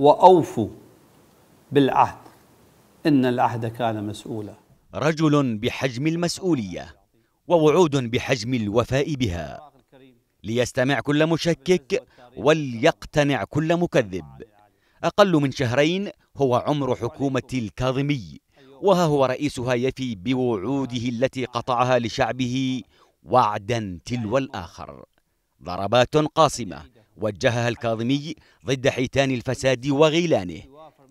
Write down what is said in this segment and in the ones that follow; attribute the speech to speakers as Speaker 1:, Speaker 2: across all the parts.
Speaker 1: وأوفوا بالعهد إن العهد كان مسؤولا رجل بحجم المسؤولية ووعود بحجم الوفاء بها ليستمع كل مشكك وليقتنع كل مكذب أقل من شهرين هو عمر حكومة الكاظمي وها هو رئيسها يفي بوعوده التي قطعها لشعبه وعدا تلو الآخر ضربات قاصمة وجهها الكاظمي ضد حيتان الفساد
Speaker 2: وغيلانه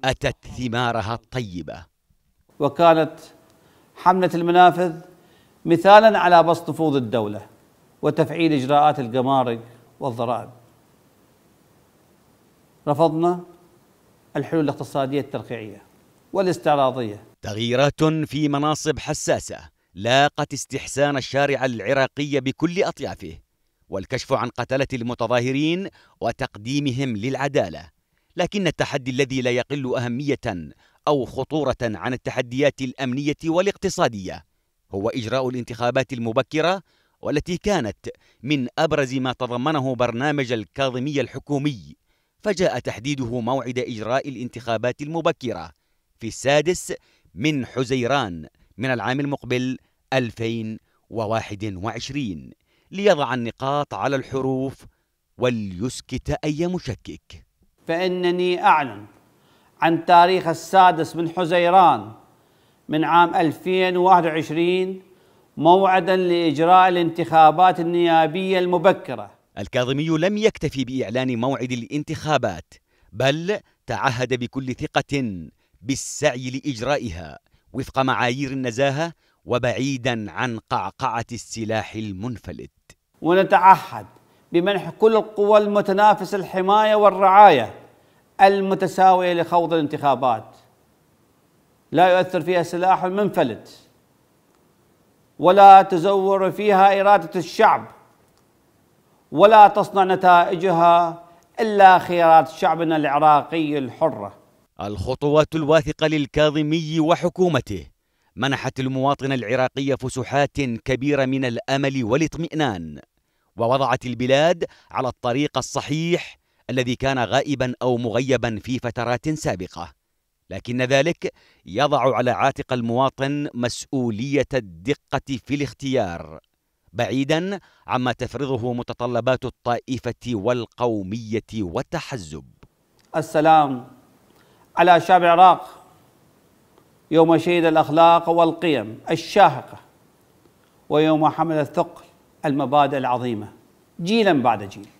Speaker 2: أتت ثمارها الطيبة وكانت حملة المنافذ مثالا على بسط نفوذ الدولة وتفعيل إجراءات الجمارك والضرائب رفضنا الحلول الاقتصادية الترقيعية والاستعراضية تغييرات
Speaker 1: في مناصب حساسة لاقت استحسان الشارع العراقي بكل أطيافه والكشف عن قتله المتظاهرين وتقديمهم للعداله لكن التحدي الذي لا يقل اهميه او خطوره عن التحديات الامنيه والاقتصاديه هو اجراء الانتخابات المبكره والتي كانت من ابرز ما تضمنه برنامج الكاظمية الحكومي فجاء تحديده موعد اجراء الانتخابات المبكره في السادس من حزيران من العام المقبل 2021 ليضع النقاط على الحروف وليسكت أي مشكك
Speaker 2: فإنني أعلن عن تاريخ السادس من حزيران من عام 2021 موعدا لإجراء الانتخابات النيابية المبكرة
Speaker 1: الكاظمي لم يكتفي بإعلان موعد الانتخابات بل تعهد بكل ثقة بالسعي لإجرائها وفق معايير
Speaker 2: النزاهة وبعيدا عن قعقعة السلاح المنفلت ونتعهد بمنح كل القوى المتنافسة الحماية والرعاية المتساوية لخوض الانتخابات لا يؤثر فيها سلاح منفلت ولا تزور فيها إرادة الشعب ولا تصنع نتائجها إلا خيارات شعبنا العراقي الحرة الخطوات الواثقة للكاظمي وحكومته
Speaker 1: منحت المواطن العراقي فسحات كبيره من الامل والاطمئنان ووضعت البلاد على الطريق الصحيح الذي كان غائبا او مغيبا في فترات سابقه لكن ذلك يضع على عاتق المواطن مسؤوليه الدقه في الاختيار بعيدا عما تفرضه
Speaker 2: متطلبات الطائفه والقوميه والتحزب السلام على شعب العراق يوم شهد الأخلاق والقيم الشاهقة ويوم حمل الثقل المبادئ العظيمة جيلا بعد جيل